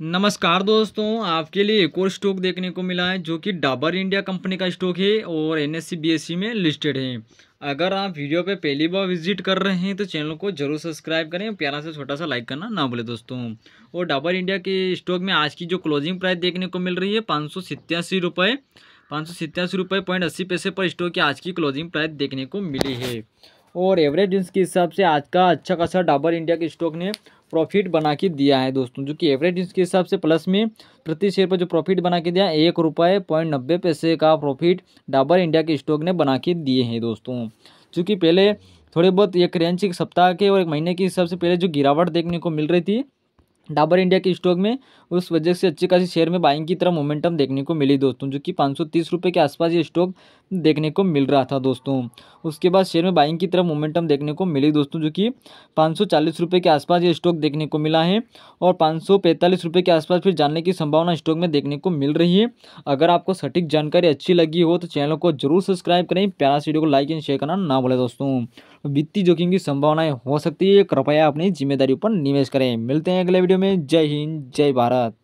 नमस्कार दोस्तों आपके लिए एक और स्टॉक देखने को मिला है जो कि डाबर इंडिया कंपनी का स्टॉक है और एन एस में लिस्टेड है अगर आप वीडियो पे पहली बार विजिट कर रहे हैं तो चैनल को जरूर सब्सक्राइब करें प्यारा से छोटा सा लाइक करना ना भूलें दोस्तों और डाबर इंडिया के स्टॉक में आज की जो क्लोजिंग प्राइस देखने को मिल रही है पाँच सौ सत्यासी रुपये पाँच सौ सत्यासी रुपये पॉइंट अस्सी पैसे पर स्टॉक की आज की क्लोजिंग प्राइस देखने को मिली है और एवरेज रिस्क के हिसाब से आज का अच्छा खासा डाबर इंडिया के स्टॉक ने प्रॉफिट बना के दिया है दोस्तों जो कि एवरेज रिस्क के हिसाब से प्लस में प्रति शेयर पर जो प्रॉफिट बना के दिया एक रुपये पॉइंट नब्बे पैसे का प्रॉफिट डाबर इंडिया के स्टॉक ने बना के दिए हैं दोस्तों चूँकि पहले थोड़े बहुत एक रेंज एक सप्ताह के और एक महीने के हिसाब से पहले जो गिरावट देखने को मिल रही थी डाबर इंडिया के स्टॉक में उस वजह से अच्छी खासी शेयर में बाइंग की तरह मोमेंटम देखने को मिली दोस्तों जो कि पाँच सौ के आसपास ये स्टॉक देखने को मिल रहा था दोस्तों उसके बाद शेयर में बाइंग की तरफ मोमेंटम देखने को मिली दोस्तों जो कि पाँच सौ के आसपास ये स्टॉक देखने को मिला है और पाँच सौ के आसपास फिर जानने की संभावना स्टॉक में देखने को मिल रही है अगर आपको सटीक जानकारी अच्छी लगी हो तो चैनल को जरूर सब्सक्राइब करें प्यारा वीडियो को लाइक एंड शेयर करना ना भूलें दोस्तों वित्तीय जोखिम की संभावनाएं हो सकती है कृपया अपनी जिम्मेदारी पर निवेश करें मिलते हैं अगले वीडियो में जय हिंद जय भारत